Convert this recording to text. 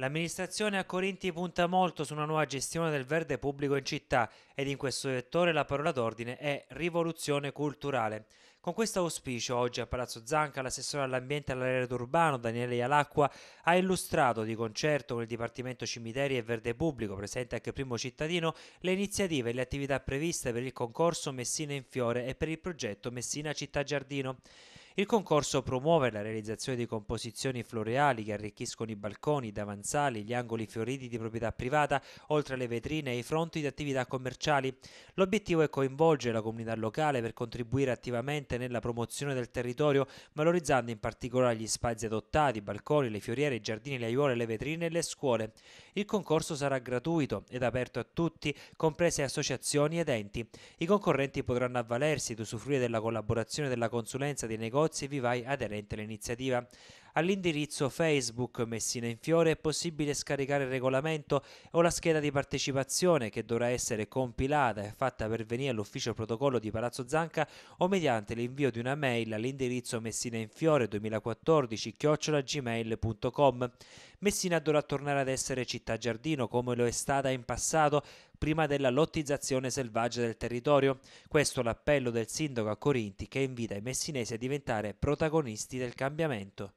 L'amministrazione a Corinti punta molto su una nuova gestione del verde pubblico in città ed in questo settore la parola d'ordine è rivoluzione culturale. Con questo auspicio, oggi a Palazzo Zanca, l'assessore all'ambiente e all'area urbano Daniele Ialacqua ha illustrato di concerto con il Dipartimento Cimiteri e Verde Pubblico, presente anche Primo Cittadino, le iniziative e le attività previste per il concorso Messina in Fiore e per il progetto Messina Città Giardino. Il concorso promuove la realizzazione di composizioni floreali che arricchiscono i balconi, i davanzali, gli angoli fioriti di proprietà privata, oltre alle vetrine e i fronti di attività commerciali. L'obiettivo è coinvolgere la comunità locale per contribuire attivamente nella promozione del territorio, valorizzando in particolare gli spazi adottati, i balconi, le fioriere, i giardini, le aiuole, le vetrine e le scuole. Il concorso sarà gratuito ed aperto a tutti, comprese associazioni ed enti. I concorrenti potranno avvalersi ed usufruire della collaborazione della consulenza dei negozi negozi e vivai aderenti all'iniziativa. All'indirizzo Facebook Messina in Fiore è possibile scaricare il regolamento o la scheda di partecipazione che dovrà essere compilata e fatta pervenire all'ufficio protocollo di Palazzo Zanca o mediante l'invio di una mail all'indirizzo messinainfiore 2014 gmail.com. Messina dovrà tornare ad essere città giardino come lo è stata in passato prima della lottizzazione selvaggia del territorio. Questo l'appello del sindaco a Corinti che invita i messinesi a diventare protagonisti del cambiamento.